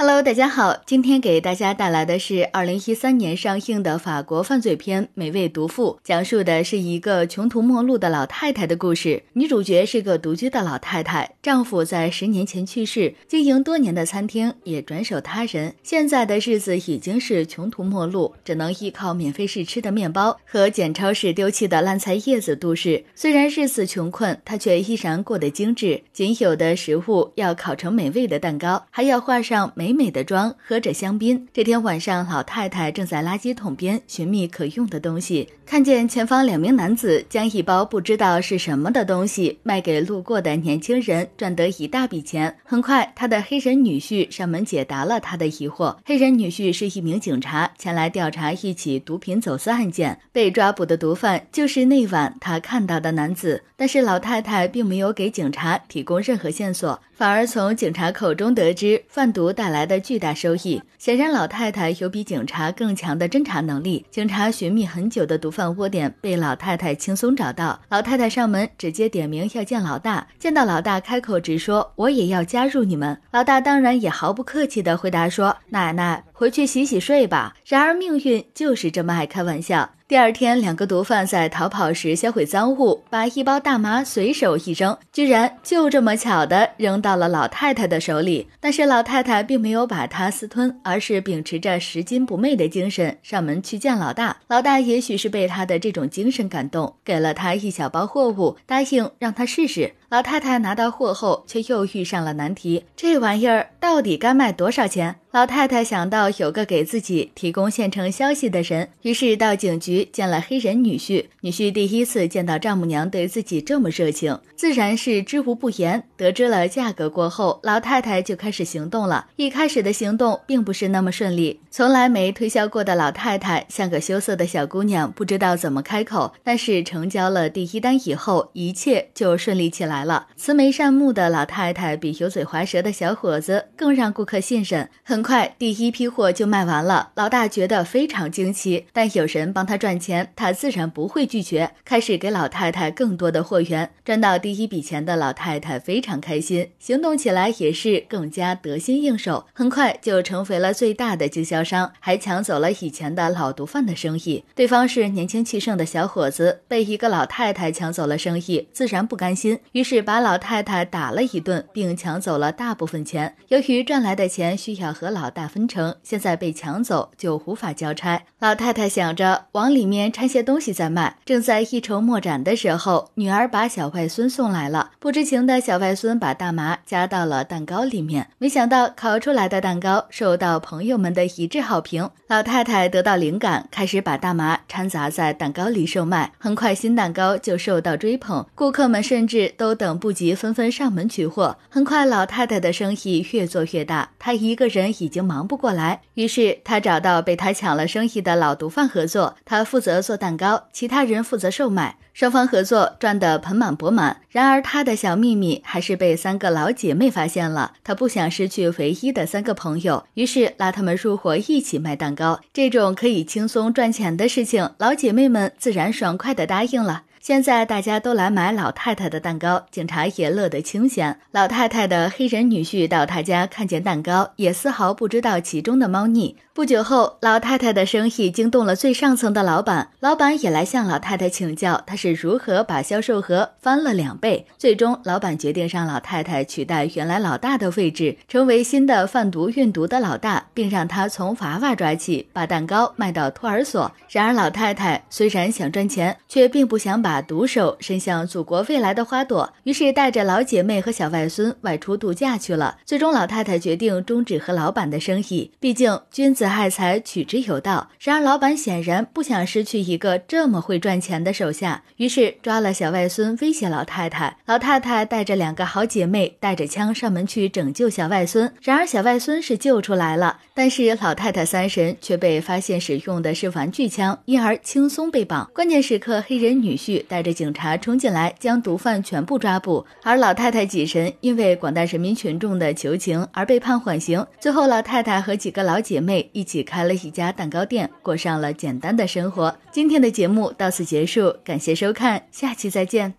Hello，大家好，今天给大家带来的是二零一三年上映的法国犯罪片《美味毒妇》，讲述的是一个穷途末路的老太太的故事。女主角是个独居的老太太，丈夫在十年前去世，经营多年的餐厅也转手他人，现在的日子已经是穷途末路，只能依靠免费试吃的面包和捡超市丢弃的烂菜叶子度日。虽然日子穷困，她却依然过得精致，仅有的食物要烤成美味的蛋糕，还要画上美。美美的妆，喝着香槟。这天晚上，老太太正在垃圾桶边寻觅可用的东西，看见前方两名男子将一包不知道是什么的东西卖给路过的年轻人，赚得一大笔钱。很快，她的黑人女婿上门解答了他的疑惑。黑人女婿是一名警察，前来调查一起毒品走私案件。被抓捕的毒贩就是那晚他看到的男子，但是老太太并没有给警察提供任何线索，反而从警察口中得知贩毒带来。来的巨大收益，显然老太太有比警察更强的侦查能力。警察寻觅很久的毒贩窝点被老太太轻松找到。老太太上门直接点名要见老大，见到老大开口直说我也要加入你们。老大当然也毫不客气地回答说：“奶奶回去洗洗睡吧。”然而命运就是这么爱开玩笑。第二天，两个毒贩在逃跑时销毁赃物，把一包大麻随手一扔，居然就这么巧的扔到了老太太的手里。但是老太太并没有把他私吞，而是秉持着拾金不昧的精神，上门去见老大。老大也许是被他的这种精神感动，给了他一小包货物，答应让他试试。老太太拿到货后，却又遇上了难题。这玩意儿到底该卖多少钱？老太太想到有个给自己提供现成消息的人，于是到警局见了黑人女婿。女婿第一次见到丈母娘对自己这么热情，自然是知无不言。得知了价格过后，老太太就开始行动了。一开始的行动并不是那么顺利，从来没推销过的老太太像个羞涩的小姑娘，不知道怎么开口。但是成交了第一单以后，一切就顺利起来。来了，慈眉善目的老太太比油嘴滑舌的小伙子更让顾客信任。很快，第一批货就卖完了。老大觉得非常惊奇，但有人帮他赚钱，他自然不会拒绝。开始给老太太更多的货源，赚到第一笔钱的老太太非常开心，行动起来也是更加得心应手。很快就成为了最大的经销商，还抢走了以前的老毒贩的生意。对方是年轻气盛的小伙子，被一个老太太抢走了生意，自然不甘心，于是。是把老太太打了一顿，并抢走了大部分钱。由于赚来的钱需要和老大分成，现在被抢走就无法交差。老太太想着往里面掺些东西再卖，正在一筹莫展的时候，女儿把小外孙送来了。不知情的小外孙把大麻加到了蛋糕里面，没想到烤出来的蛋糕受到朋友们的一致好评。老太太得到灵感，开始把大麻掺杂在蛋糕里售卖。很快，新蛋糕就受到追捧，顾客们甚至都。等不及，纷纷上门取货。很快，老太太的生意越做越大，她一个人已经忙不过来。于是，她找到被她抢了生意的老毒贩合作，她负责做蛋糕，其他人负责售卖。双方合作，赚得盆满钵满。然而，她的小秘密还是被三个老姐妹发现了。她不想失去唯一的三个朋友，于是拉他们入伙，一起卖蛋糕。这种可以轻松赚钱的事情，老姐妹们自然爽快地答应了。现在大家都来买老太太的蛋糕，警察也乐得清闲。老太太的黑人女婿到他家看见蛋糕，也丝毫不知道其中的猫腻。不久后，老太太的生意惊动了最上层的老板，老板也来向老太太请教，他是如何把销售额翻了两倍。最终，老板决定让老太太取代原来老大的位置，成为新的贩毒运毒的老大，并让他从娃娃抓起，把蛋糕卖到托儿所。然而，老太太虽然想赚钱，却并不想把。把毒手伸向祖国未来的花朵，于是带着老姐妹和小外孙外出度假去了。最终老太太决定终止和老板的生意，毕竟君子爱财，取之有道。然而老板显然不想失去一个这么会赚钱的手下，于是抓了小外孙威胁老太太。老太太带着两个好姐妹，带着枪上门去拯救小外孙。然而小外孙是救出来了，但是老太太三神却被发现使用的是玩具枪，因而轻松被绑。关键时刻，黑人女婿。带着警察冲进来，将毒贩全部抓捕。而老太太几神因为广大人民群众的求情而被判缓刑。最后，老太太和几个老姐妹一起开了一家蛋糕店，过上了简单的生活。今天的节目到此结束，感谢收看，下期再见。